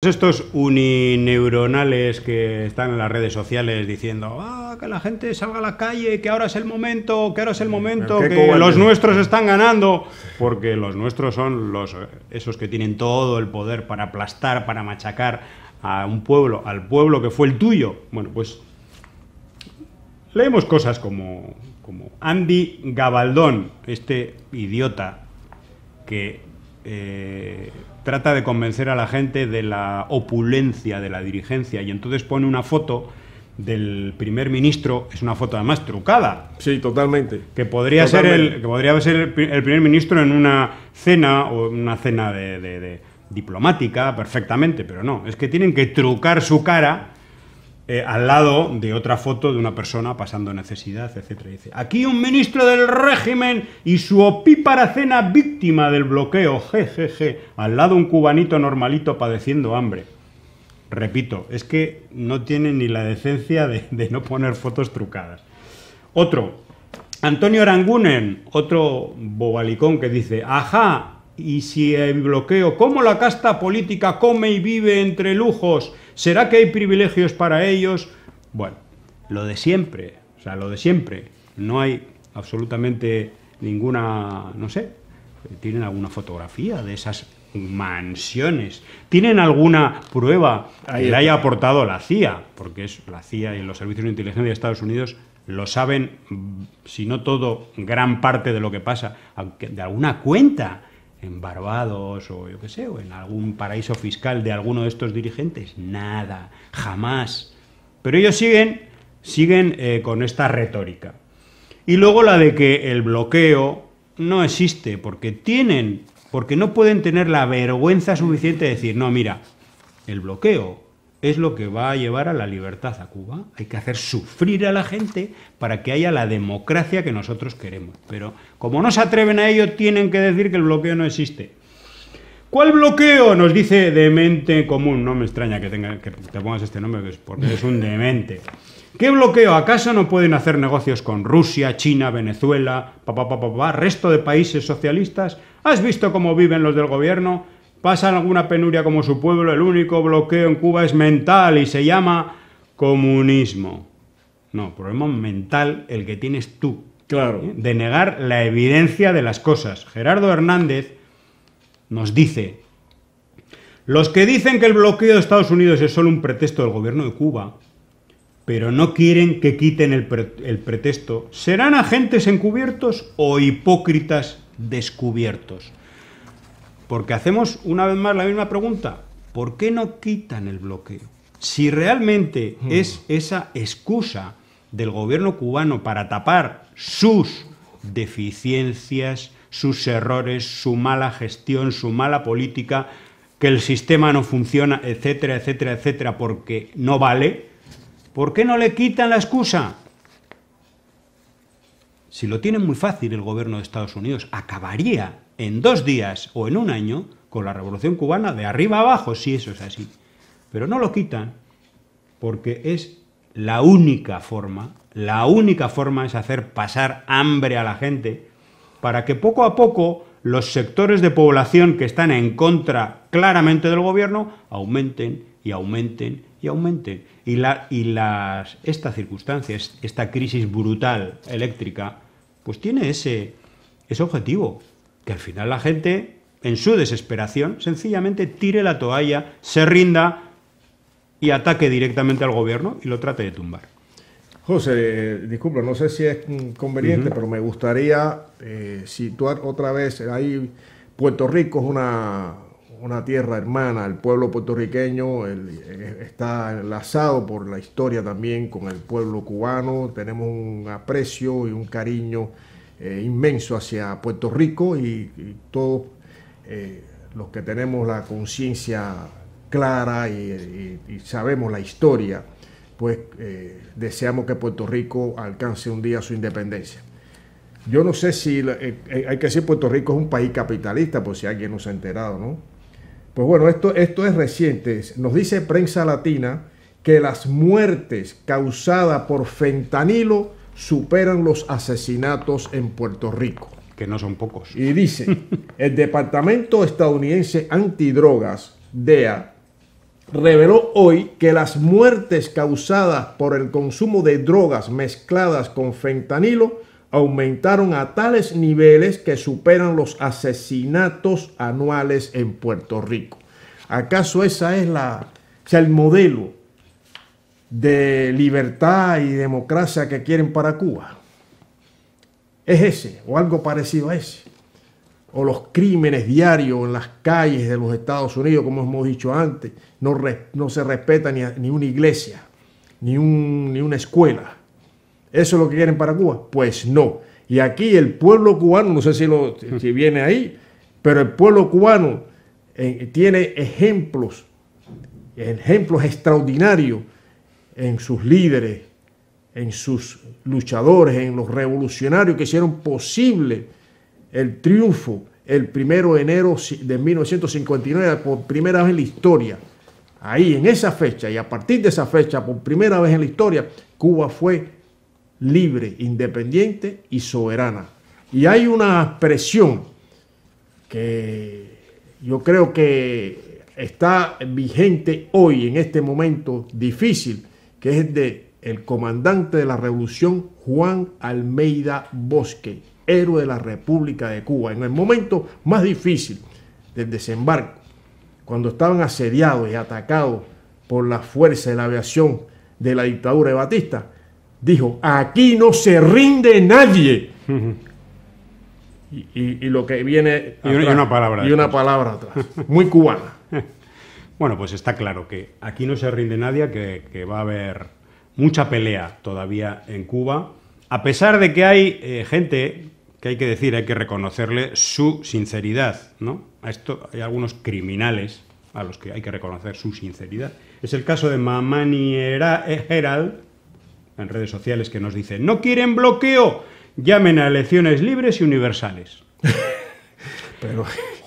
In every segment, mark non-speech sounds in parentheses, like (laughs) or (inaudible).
Estos unineuronales que están en las redes sociales diciendo ah, que la gente salga a la calle, que ahora es el momento, que ahora es el momento, que los nuestros están ganando, porque los nuestros son los, esos que tienen todo el poder para aplastar, para machacar a un pueblo, al pueblo que fue el tuyo. Bueno, pues leemos cosas como, como Andy Gabaldón, este idiota que... Eh, trata de convencer a la gente de la opulencia de la dirigencia y entonces pone una foto del primer ministro, es una foto además trucada. Sí, totalmente. Que podría ser el que podría ser el primer ministro en una cena o una cena de, de diplomática perfectamente, pero no, es que tienen que trucar su cara eh, al lado de otra foto de una persona pasando necesidad, etc. Dice, aquí un ministro del régimen y su opípara cena víctima del bloqueo, jejeje, al lado un cubanito normalito padeciendo hambre. Repito, es que no tiene ni la decencia de, de no poner fotos trucadas. Otro, Antonio Arangunen, otro bobalicón que dice, ajá, y si el bloqueo, ¿cómo la casta política come y vive entre lujos? ¿Será que hay privilegios para ellos? Bueno, lo de siempre, o sea, lo de siempre. No hay absolutamente ninguna, no sé, tienen alguna fotografía de esas mansiones. ¿Tienen alguna prueba que le haya aportado la CIA? Porque es la CIA y los servicios de inteligencia de Estados Unidos lo saben, mm, si no todo, gran parte de lo que pasa, de alguna cuenta en Barbados o yo qué sé, o en algún paraíso fiscal de alguno de estos dirigentes? Nada, jamás. Pero ellos siguen, siguen eh, con esta retórica. Y luego la de que el bloqueo no existe, porque tienen, porque no pueden tener la vergüenza suficiente de decir, no, mira, el bloqueo es lo que va a llevar a la libertad a Cuba. Hay que hacer sufrir a la gente para que haya la democracia que nosotros queremos. Pero como no se atreven a ello, tienen que decir que el bloqueo no existe. ¿Cuál bloqueo? Nos dice demente común. No me extraña que, tenga, que te pongas este nombre porque es un demente. ¿Qué bloqueo? ¿Acaso no pueden hacer negocios con Rusia, China, Venezuela, papá, papá, papá, resto de países socialistas? ¿Has visto cómo viven los del gobierno? pasan alguna penuria como su pueblo, el único bloqueo en Cuba es mental y se llama comunismo. No, problema mental el que tienes tú. Claro. ¿eh? De negar la evidencia de las cosas. Gerardo Hernández nos dice, los que dicen que el bloqueo de Estados Unidos es solo un pretexto del gobierno de Cuba, pero no quieren que quiten el pretexto, serán agentes encubiertos o hipócritas descubiertos. Porque hacemos una vez más la misma pregunta. ¿Por qué no quitan el bloqueo? Si realmente hmm. es esa excusa del gobierno cubano para tapar sus deficiencias, sus errores, su mala gestión, su mala política, que el sistema no funciona, etcétera, etcétera, etcétera, porque no vale, ¿por qué no le quitan la excusa? si lo tiene muy fácil el gobierno de Estados Unidos, acabaría en dos días o en un año con la revolución cubana de arriba abajo, si eso es así. Pero no lo quitan porque es la única forma, la única forma es hacer pasar hambre a la gente para que poco a poco los sectores de población que están en contra claramente del gobierno aumenten y aumenten y aumente. Y, la, y las, esta circunstancia, esta crisis brutal eléctrica, pues tiene ese, ese objetivo, que al final la gente, en su desesperación, sencillamente tire la toalla, se rinda y ataque directamente al gobierno y lo trate de tumbar. José, disculpo, no sé si es conveniente, pero me gustaría eh, situar otra vez, ahí Puerto Rico es una una tierra hermana, el pueblo puertorriqueño eh, está enlazado por la historia también con el pueblo cubano, tenemos un aprecio y un cariño eh, inmenso hacia Puerto Rico y, todos eh, los que tenemos la conciencia clara y, sabemos la historia, pues deseamos que Puerto Rico alcance un día su independencia. Yo no sé si, hay que decir, Puerto Rico es un país capitalista, por si alguien no se ha enterado, ¿no? Pues bueno, esto, esto es reciente. Nos dice prensa latina que las muertes causadas por fentanilo superan los asesinatos en Puerto Rico. Que no son pocos. Y dice, el Departamento estadounidense antidrogas, DEA, reveló hoy que las muertes causadas por el consumo de drogas mezcladas con fentanilo aumentaron a tales niveles que superan los asesinatos anuales en Puerto Rico. ¿Acaso esa es la, el modelo de libertad y democracia que quieren para Cuba? ¿Es ese o algo parecido a ese? o los crímenes diarios en las calles de los Estados Unidos, como hemos dicho antes, no, se respeta ni, una iglesia, ni una escuela. ¿Eso es lo que quieren para Cuba? Pues no. Y aquí el pueblo cubano, no sé si, lo, viene ahí, pero el pueblo cubano eh, tiene ejemplos, ejemplos extraordinarios en sus líderes, en sus luchadores, en los revolucionarios que hicieron posible el triunfo el primero de enero de 1959, por primera vez en la historia. Ahí, en esa fecha, y a partir de esa fecha, por primera vez en la historia, Cuba fue libre, independiente y soberana. Y hay una expresión que yo creo que está vigente hoy en este momento difícil, que es de el comandante de la revolución Juan Almeida Bosque, héroe de la República de Cuba, en el momento más difícil del desembarco, cuando estaban asediados y atacados por la fuerza de la aviación de la dictadura de Batista, dijo, aquí no se rinde nadie. (laughs) y, lo que viene... y, una, palabra. Y una palabra atrás, muy cubana. (laughs) bueno, pues está claro que aquí no se rinde nadie, que, va a haber mucha pelea todavía en Cuba, a pesar de que hay eh, gente que hay que decir, hay que reconocerle su sinceridad, ¿no? A esto hay algunos criminales a los que hay que reconocer su sinceridad. Es el caso de Mamani eh, Herald, en redes sociales que nos dicen, no quieren bloqueo, llamen a elecciones libres y universales. (laughs) Pero...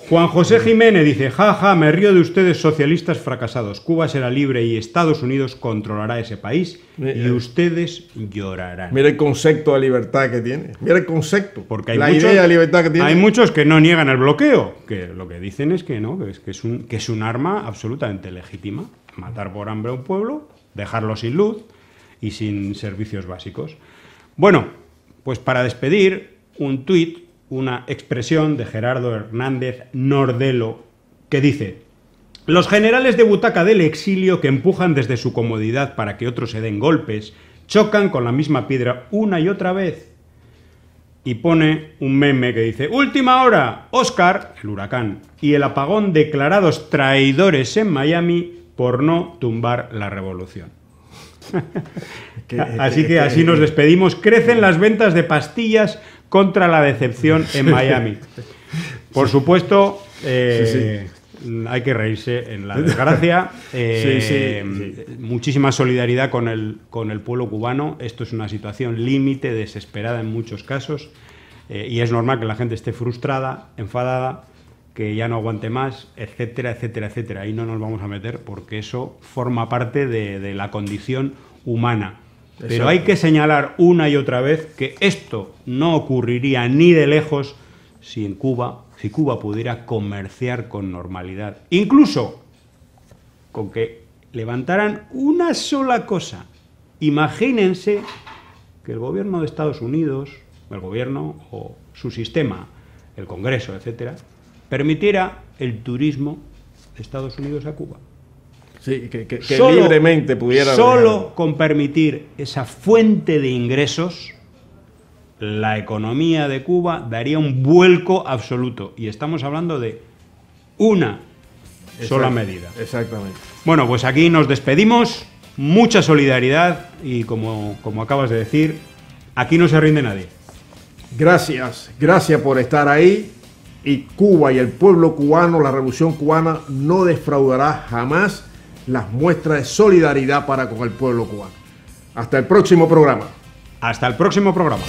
Juan José Jiménez dice, jaja, ja, me río de ustedes socialistas fracasados. Cuba será libre y Estados Unidos controlará ese país y eh. ustedes llorarán. Mira el concepto de libertad que tiene. Mira el concepto. Porque hay muchos, libertad que Hay muchos que no niegan el bloqueo, que lo que dicen es que no, es, que es un, que es un arma absolutamente legítima. Matar por hambre a un pueblo, dejarlo sin luz, y sin servicios básicos. Bueno, pues para despedir, un tuit, una expresión de Gerardo Hernández Nordelo, que dice, los generales de butaca del exilio que empujan desde su comodidad para que otros se den golpes, chocan con la misma piedra una y otra vez. Y pone un meme que dice, última hora, Oscar, el huracán, y el apagón declarados traidores en Miami por no tumbar la revolución. (laughs) Eh, así que, así nos eh, despedimos. Eh, Crecen las ventas de pastillas contra la decepción en Miami. (laughs) Por supuesto, hay que reírse en la desgracia. (laughs) muchísima solidaridad con el, pueblo cubano. Esto es una situación límite, desesperada en muchos casos. y es normal que la gente esté frustrada, enfadada que ya no aguante más, etcétera, etcétera, etcétera. Ahí no nos vamos a meter porque eso forma parte de, la condición humana. Pero hay que señalar una y otra vez que esto no ocurriría ni de lejos si Cuba, si Cuba pudiera comerciar con normalidad. Incluso con que levantaran una sola cosa. Imagínense que el gobierno de Estados Unidos, el gobierno o su sistema, el Congreso, etcétera, permitiera el turismo de Estados Unidos a Cuba. Sí, que, libremente pudiera. Solo con permitir esa fuente de ingresos, la economía de Cuba daría un vuelco absoluto. Y estamos hablando de una sola medida. Exactamente. Bueno, pues aquí nos despedimos. Mucha solidaridad y como, como acabas de decir, aquí no se rinde nadie. Gracias, gracias por estar ahí y Cuba y el pueblo cubano, la revolución cubana, no defraudará jamás las muestras de solidaridad para con el pueblo cubano. Hasta el próximo programa. Hasta el próximo programa.